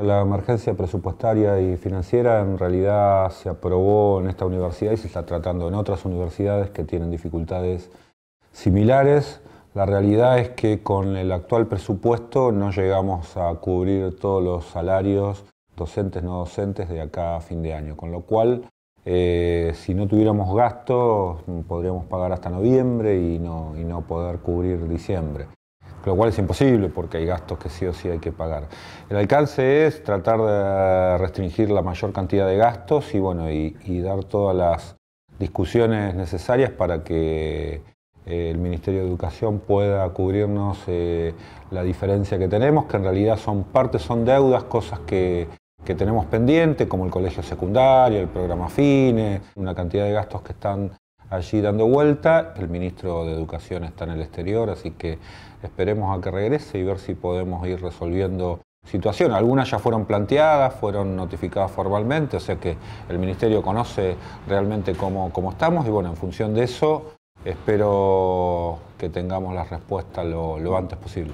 La emergencia presupuestaria y financiera en realidad se aprobó en esta universidad y se está tratando en otras universidades que tienen dificultades similares. La realidad es que con el actual presupuesto no llegamos a cubrir todos los salarios docentes, no docentes de acá a fin de año, con lo cual eh, si no tuviéramos gastos podríamos pagar hasta noviembre y no poder cubrir diciembre lo cual es imposible porque hay gastos que sí o sí hay que pagar. El alcance es tratar de restringir la mayor cantidad de gastos y, bueno, y, dar todas las discusiones necesarias para que eh, el Ministerio de Educación pueda cubrirnos eh, la diferencia que tenemos, que en realidad son partes, son deudas, cosas que, que tenemos pendientes, como el colegio secundario, el programa FINE, una cantidad de gastos que están allí dando vuelta. El ministro de Educación está en el exterior, así que esperemos a que regrese y ver si podemos ir resolviendo situaciones. Algunas ya fueron planteadas, fueron notificadas formalmente, o sea que el ministerio conoce realmente cómo, estamos y bueno, en función de eso espero que tengamos la respuesta lo antes posible.